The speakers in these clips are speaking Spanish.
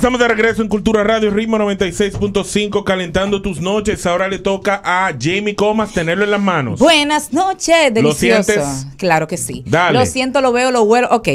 Estamos de regreso en Cultura Radio Ritmo 96.5, calentando tus noches. Ahora le toca a Jamie Comas tenerlo en las manos. Buenas noches, delicioso. ¿Lo sientes? Claro que sí. Dale. Lo siento, lo veo, lo huelo. Ok.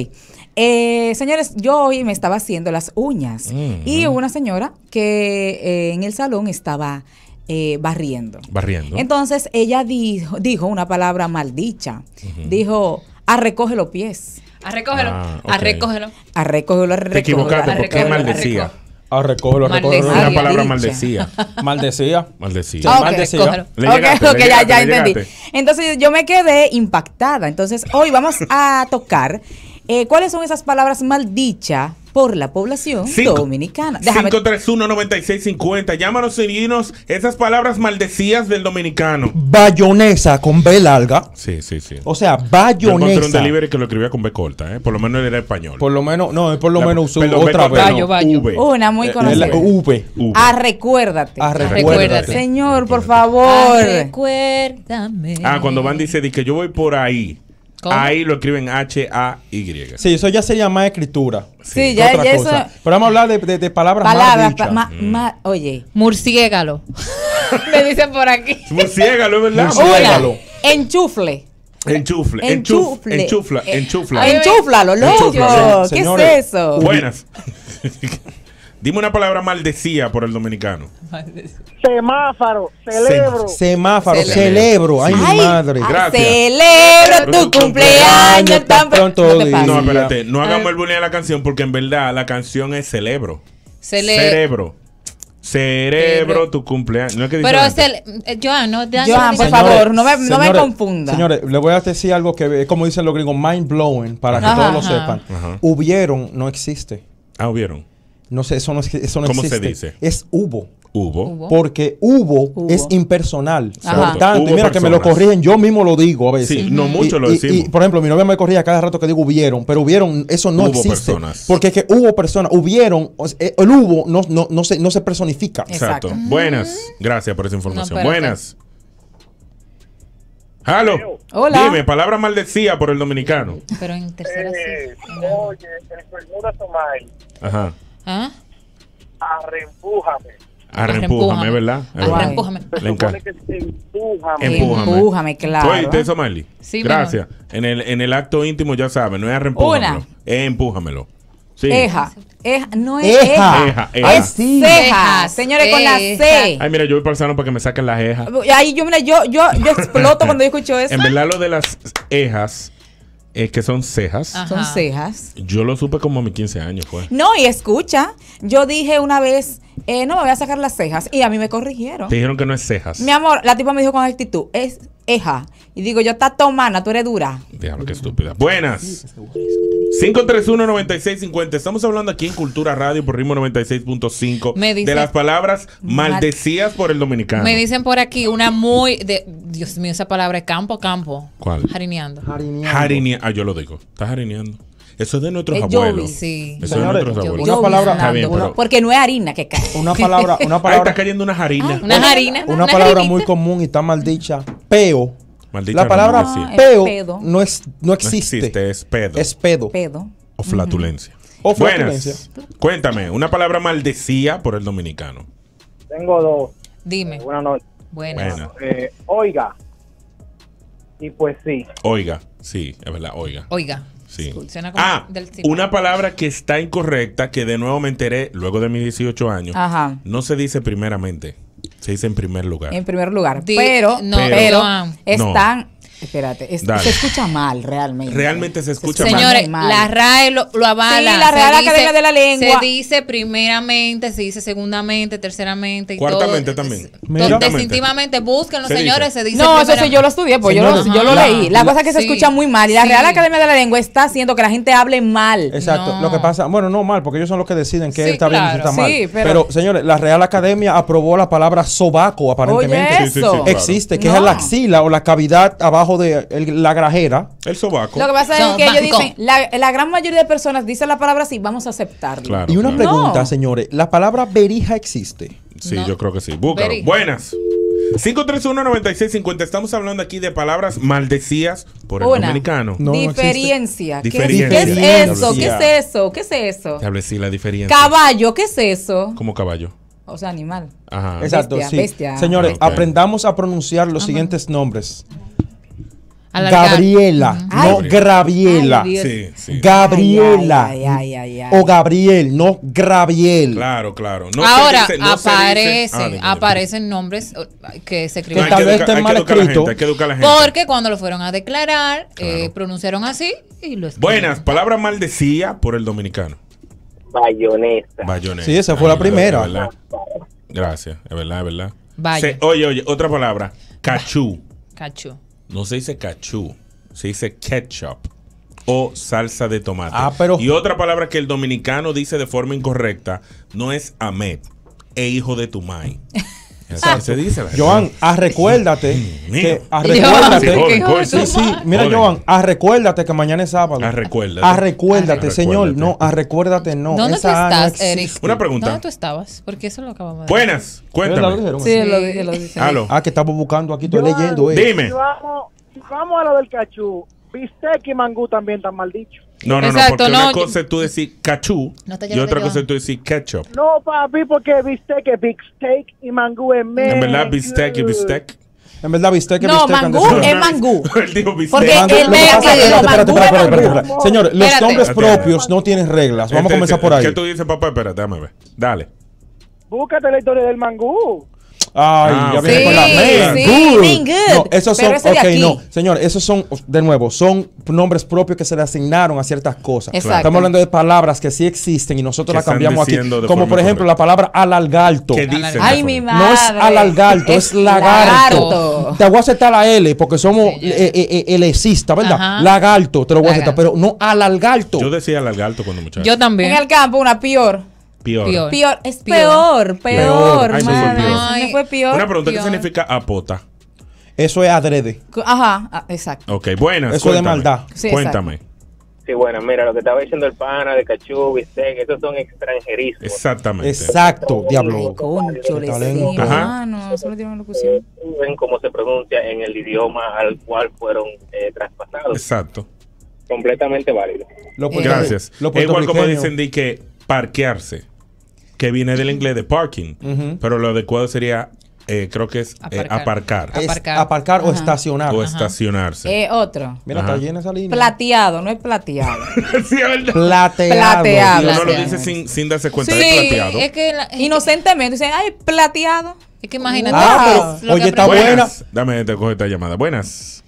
Eh, señores, yo hoy me estaba haciendo las uñas y una señora que eh, en el salón estaba eh, barriendo. Barriendo. Entonces ella dijo, una palabra maldicha. Dijo a recoge los pies. A recógelo, a ah, recógelo. A recógelo, a recógelo. Te equivocaste qué porque maldecía. A recógelo, a recógelo. Una palabra maldecía. maldecía. Maldecía. Okay, maldecía. ok, ok, ya, ya entendí. Entonces yo me quedé impactada. Entonces hoy vamos a tocar eh, ¿Cuáles son esas palabras maldichas por la población dominicana? 531-9650. Llámanos y esas palabras maldecidas del dominicano. Bayonesa con B larga. Sí, sí, sí. O sea, bayonesa. Yo un delivery que lo escribía con B corta, ¿eh? Por lo menos él era español. Por lo menos, no, por lo menos usó otra vez. V. Una muy eh, conocida. V. v. Ah, recuérdate. Ah, recuérdate. Señor, por favor. Ah, recuérdame. Ah, cuando van dice, dice que yo voy por ahí. Ahí lo escriben H-A-Y. Sí, eso ya sería más escritura. Sí, ya, otra cosa. eso. Pero vamos a hablar de, palabras, palabras más dichas mm. Oye, murciégalo. Me dicen por aquí. Murciégalo, ¿verdad? enchufle. Enchufle, enchufle, enchufla, eh, enchufla. Enchúflalo, loco. ¿Qué es eso? Buenas. Dime una palabra maldecía por el dominicano. Semáforo. celebro. semáforo, celebro. Ay, madre. Gracias. Celebro tu cumpleaños tan pronto. No, espérate, no ah. hagamos el bullying a la canción porque en verdad la canción es celebro. Cerebro. Cerebro, tu cumpleaños. No es que Pero eh, Joan, no, Joan, por favor, no me, no me confunda. Señores, les voy a decir algo que, como dicen los gringos, mind blowing, para que todos lo sepan. Hubieron, no existe. Ah, hubieron. No sé, eso no, eso no existe. se dice? Es hubo. Hubo. Porque hubo, es impersonal. Por tanto, y mira que me lo corrigen, yo mismo lo digo a veces. Sí, no mucho lo decimos. por ejemplo, mi novia me corría cada rato que digo hubieron, pero hubieron, eso no hubo Personas. Porque es que hubo personas, hubieron, eh, el hubo no, no, no, se, no se personifica. Exacto. Mm. Buenas, gracias por esa información. Buenas. Halo. Hola. Dime, palabra maldecía por el dominicano. Pero en tercera sí. Eh, oye, el Ajá. ¿Ah? Arrempújame. Arrempújame, ¿verdad? Arrempújame. Empújame. Empújame, claro. Oíste eso, Marley. Sí, Gracias. En el, en el acto íntimo ya saben, no es arrempújamelo. Es empújamelo. Sí. Eja. Eja. No es eja. Eja. eja. Señores, con la C. Ay, mira, yo voy para el para que me saquen las ejas. Ay, yo, yo, yo, yo exploto cuando yo escucho eso. En verdad, lo de las ejas es eh, que son cejas. Son cejas. Yo lo supe como a mis 15 años, fue. No, y escucha, yo dije una vez, eh, no me voy a sacar las cejas. Y a mí me corrigieron. Te dijeron que no es cejas. Mi amor, la tipa me dijo con actitud, es Eja. Y digo, yo está tomana, tú eres dura. Diablo, qué estúpida. Buenas. 531-9650. Estamos hablando aquí en Cultura Radio por Ritmo 96.5 de las palabras maldecidas por el dominicano. Me dicen por aquí una muy. De, Dios mío, esa palabra es campo, campo. ¿Cuál? Jarineando. Jarineando. ah, yo lo digo. Está jarineando. Eso es de nuestros abuelos. sí. Eso es de nuestros abuelos. Una palabra, porque no es harina que cae. Una palabra, una palabra. Ahí está cayendo ah, una harina. una harina. Una, palabra muy común y está maldicha peo. la palabra peo no, existe. existe, es pedo. pedo. O flatulencia. O flatulencia. Cuéntame, una palabra maldecía por el dominicano. Tengo dos. Dime. Eh, buenas noches. Eh, oiga. Y pues sí. Oiga, sí, es verdad, oiga. Oiga. Sí. ah, una palabra que está incorrecta, que de nuevo me enteré luego de mis 18 años. No se dice primeramente. Se dice en primer lugar. En primer lugar. Pero, no, pero, están Espérate, se escucha mal realmente. Realmente se escucha mal. Señores, la RAE lo, avala. la Real Academia de la Lengua. Se dice primeramente, se dice segundamente, terceramente. Y Cuartamente también. Definitivamente, búsquenlo, señores, se dice. No, eso sí, yo lo estudié, pues yo lo, leí. La, cosa es que se escucha muy mal. Y la Real Academia de la Lengua está haciendo que la gente hable mal. Exacto. Lo que pasa, bueno, no mal, porque ellos son los que deciden qué está bien y qué está mal. Pero, pero, señores, la Real Academia aprobó la palabra sobaco, aparentemente. Existe, que es la axila o la cavidad abajo de la grajera. El sobaco. Lo que pasa es que ellos dicen, la, gran mayoría de personas dicen la palabra así, vamos a aceptarlo. y una pregunta, señores, ¿la palabra berija existe? Sí, yo creo que sí. Búscalo. Buenas. 531-9650. Estamos hablando aquí de palabras maldecidas por el dominicano. diferencia. ¿Qué, es eso? ¿Qué es eso? ¿Qué es eso? Establecí la diferencia. Caballo, ¿qué es eso? como caballo? O sea, animal. Ajá. Exacto, Señores, aprendamos a pronunciar los siguientes nombres. Gabriela, no Graviela. Gabriela. o Gabriel, no Graviel. Claro, claro. No Ahora ah, aparecen, nombres oh, que se escriben. tal vez mal Porque cuando lo fueron a declarar, eh, pronunciaron así y lo escribieron. Buenas, palabras maldecía por el dominicano. Bayoneta. Bayoneta. Sí, esa fue la primera. Gracias, es verdad, es verdad. oye, oye, otra palabra. Cachú. Cachú no se dice cachú, se dice ketchup o salsa de tomate. Ah, y otra palabra que el dominicano dice de forma incorrecta no es amet, e hijo de tu mai. ah, Se dice Joan, a ah, recuérdate que ah, recuérdate. sí, sí, mira Joder. Joan, a ah, recuérdate que mañana es sábado. Ah, recuérdate. Ah, recuérdate, señor, no, ah, recuérdate no. ¿Dónde Esa tú estás, Eric? Una pregunta. ¿Dónde tú estabas? Porque eso lo acabamos de Buenas, cuéntame. sí, lo dije, lo dije. Ah, que estamos buscando aquí, estoy Joan, leyendo. Eh. Dime. Vamos, vamos a lo del cachú. Bistec y mangú también tan mal dicho. No, no, no, porque una cosa tú decir cachú y otra cosa tú decir ketchup. No, papi, porque bistec es big steak y mangú es menos. En verdad, bistec y bistec. En verdad, bistec y bistec. No, mangú es mangú. Porque él me Espérate, espérate, Señor, los nombres propios no tienen reglas. Vamos a este comenzar por ahí. ¿Qué tú dices, papá? Espérate, déjame ver. Dale. Búscate la historia del mangú. Ay, ah, ya viene sí, con la man, sí, good. No, esos son, ok, no, señor, esos son, de nuevo, son nombres propios que se le asignaron a ciertas cosas. Estamos hablando de palabras que sí existen y nosotros las cambiamos aquí. Como por ejemplo la palabra alargalto. ¿Qué Ay, mi madre. No es alargalto, es, lagarto. lagarto. Te voy a aceptar la L porque somos l eh, eh, eh ¿verdad? Lagarto, te lo voy a aceptar, pero no alargalto. Yo decía alargalto cuando muchacho. Yo también. En el campo, una peor. Peor. Peor. peor. Es peor, peor, peor. Una pregunta, ¿qué significa apota? Eso es adrede. Ajá, ah, exacto. Ok, buenas. Eso cuéntame. de maldad. Sí, cuéntame. Sí, bueno, mira, lo que estaba diciendo el pana de cachú, Vicente, esos son extranjerismos. Exactamente. Exacto, diablo. Concho, Ajá. no, solo tiene una locución. Ven cómo se pronuncia en el idioma al cual fueron eh, traspasados. Exacto. Completamente válido. Lo Gracias. Lo igual como dicen di que parquearse que viene del inglés de parking, pero lo adecuado sería eh, creo que es eh, aparcar. aparcar. aparcar. o estacionar. O estacionarse. Eh, otro. Mira, está llena esa línea. Plateado, no es plateado. plateado. Plateado. uno lo dice sin, darse cuenta sí, es plateado. Es que inocentemente dice, ay, plateado. Es que imagínate. Ah, oye, está buena. Dame, te coge esta llamada. Buenas.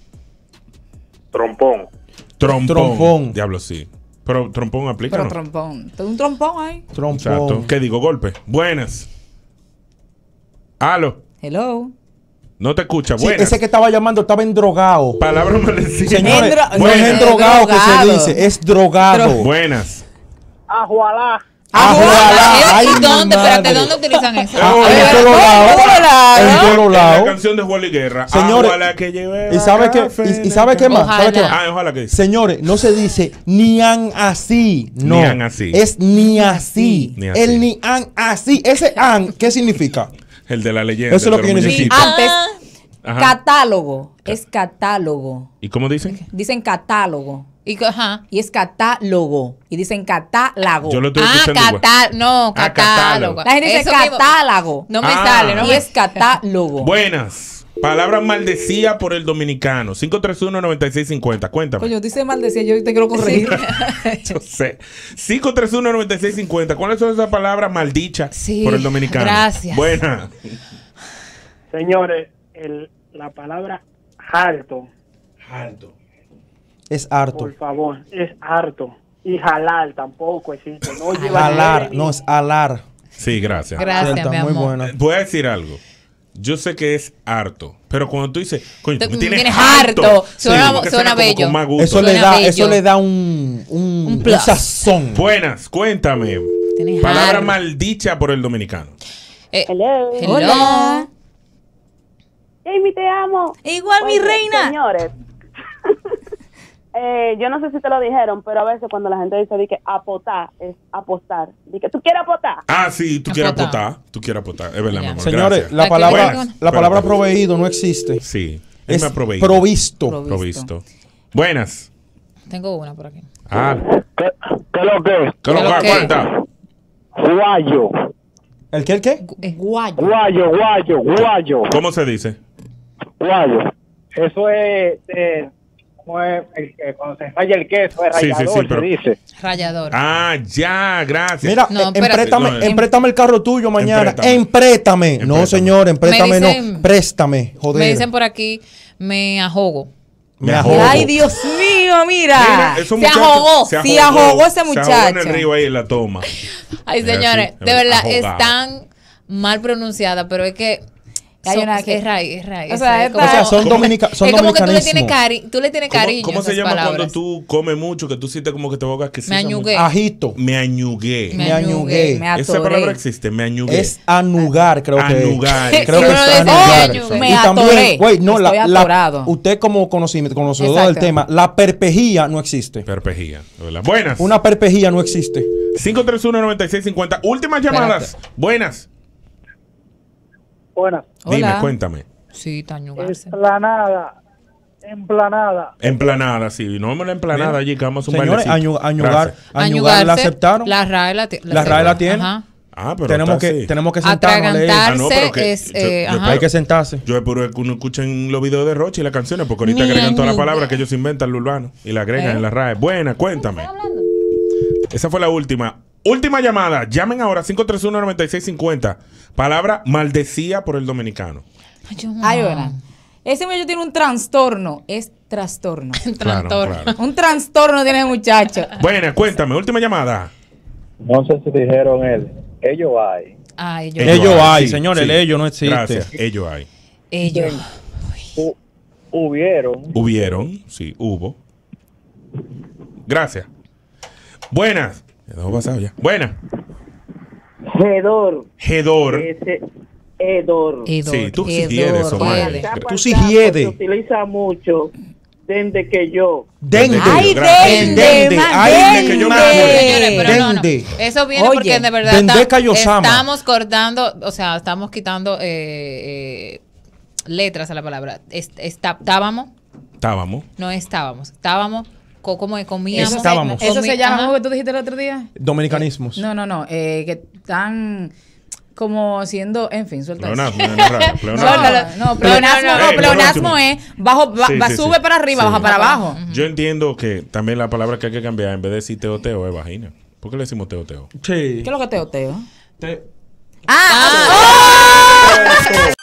Trompón. Trompón. Trompón. Diablo, sí. Pero trompón aplica. Pero trompón. Tengo Un trompón ahí. Trompón. Exacto. ¿Qué digo? Golpe. Buenas. Aló. Hello. No te escucha. Buenas. ese que estaba llamando estaba endrogado. Palabra maldecida. no es endrogado que se dice, es drogado. Buenas. Ajualá. Ah, ah, ¿Y ¿Dónde? Espérate, ¿dónde utilizan eso? Ah, en lado. En lado. La canción de ¿Y sabe qué, y, qué más? que. Señores, no se dice ni an así. No. Es ni así. El ni an así. Ese an, ¿qué significa? El de la leyenda. Eso es lo que Antes. Catálogo. Es catálogo. ¿Y cómo dicen? Dicen catálogo. Y, es catálogo. Y dicen catálogo. Yo lo estoy ah, ah Catálogo. no, catálogo. La gente dice catálogo. No me sale, no. Ah. es catálogo. Buenas. Palabra maldecía por el dominicano. 531-9650. Cuéntame. Coño, dice maldecía, yo te quiero corregir. yo sé. 531-9650. ¿Cuáles son esas palabras maldichas por el dominicano? Gracias. Buena. Señores, el, la palabra harto. Harto. Es harto. Por favor, es harto. Y jalar tampoco existe. No no es alar. Sí, gracias. Gracias, Muy eh, Voy a decir algo. Yo sé que es harto, pero cuando tú dices, tienes, harto, Suena, bello. Eso, le da, eso un, un, Buenas, cuéntame. palabra maldicha por el dominicano. Hola eh, Hello. Hello. te amo. Igual, mi reina. Señores, eh, yo no sé si te lo dijeron, pero a veces cuando la gente dice di que apotar es apostar, di que tú quieres apotar. Ah, sí, tú quieres apotar, tú quieres apotar, es verdad, Señores, la palabra, la palabra, proveído no existe. Sí, es Provisto. provisto. Provisto. Buenas. Tengo una por aquí. Ah. ¿Qué, qué lo que? ¿Qué lo que? Guayo. ¿El qué, el qué? Guayo. Guayo, guayo, ¿Cómo se dice? Guayo. Eso es es cuando se falla el queso, es rallador, sí, dice. Rallador. Ah, ya, gracias. Mira, eh, empréstame, el carro tuyo mañana. Empréstame. No, señor, empréstame no. Préstame, joder. Me dicen por aquí, me ahogo. Me ahogo. Ay, Dios mío, mira. se, ahogó, se, ahogó, ese muchacho. Se en el río ahí la toma. Ay, señores, de verdad, están mal pronunciada, pero es que hay es raíz, es raíz. O sea, es, son, dominicanos. es como que tú le tienes, tú le tienes cariño. ¿Cómo, se llama cuando tú comes mucho, que tú sientes como que te bocas que Me añugué. Ajito. Me añugué. Me añugué. Esa palabra existe, me añugué. Es anugar, creo que. Anugar. Creo que es anugar. Me atoré. Güey, no, la, usted como conocimiento, conocedor del tema, la perpejía no existe. Perpejía. Buenas. Una perpejía no existe. 531-9650. Últimas llamadas. Buenas. Buenas. Dime, cuéntame. Sí, Taño Esplanada. Emplanada. Emplanada, sí. No la emplanada allí, que vamos a un Señores, añu, añugar, añugar la aceptaron. La RAE la, la, la, RAE la tiene. Ajá. Ah, pero tenemos que, tenemos que sentarnos ah, es, hay eh, que sentarse. Yo puro que uno escuchen los videos de Roche y las canciones, porque ahorita agregan todas las palabras que ellos inventan, los urbanos y la agregan en la eh. RAE. Buena, cuéntame. Esa fue la última. Última llamada. Llamen ahora 531-9650. Palabra maldecía por el dominicano. Ay, Ese muchacho tiene un trastorno. Es trastorno. trastorno. Un trastorno tiene el muchacho. Bueno, cuéntame. Última llamada. No sé si dijeron él. Ellos hay. ellos, hay, señores. ellos no existe. Gracias. Ellos hay. Ellos. Hubieron. Hubieron, sí, hubo. Gracias. Buenas g pasado ya. Buena. Gedor. Gedor. Edor. Edor. Sí, tú sí hiedes, Omar. Tú sí hiedes. Se utiliza mucho. Dende que yo. Dende. Ay, dende. Dende. Ay, dende que yo me Dende. Eso viene porque de verdad estamos cortando, o sea, estamos quitando eh, eh, letras a la palabra. estábamos. Estábamos. No estábamos. Estábamos como comíamos. Estábamos. Eso se llama, ¿cómo que tú dijiste el otro día? Dominicanismos. Eh, no, no, no. Eh, que están como siendo, en fin, suelta eso. No, no, no, pleonasmo, no, pleonasmo es bajo, sube para arriba, baja para abajo. Yo entiendo que también la palabra que hay que cambiar, en vez de decir teoteo, es vagina. ¿Por qué le decimos teoteo? Sí. ¿Qué es lo que teoteo? Te... ¡Ah! ah. Oh.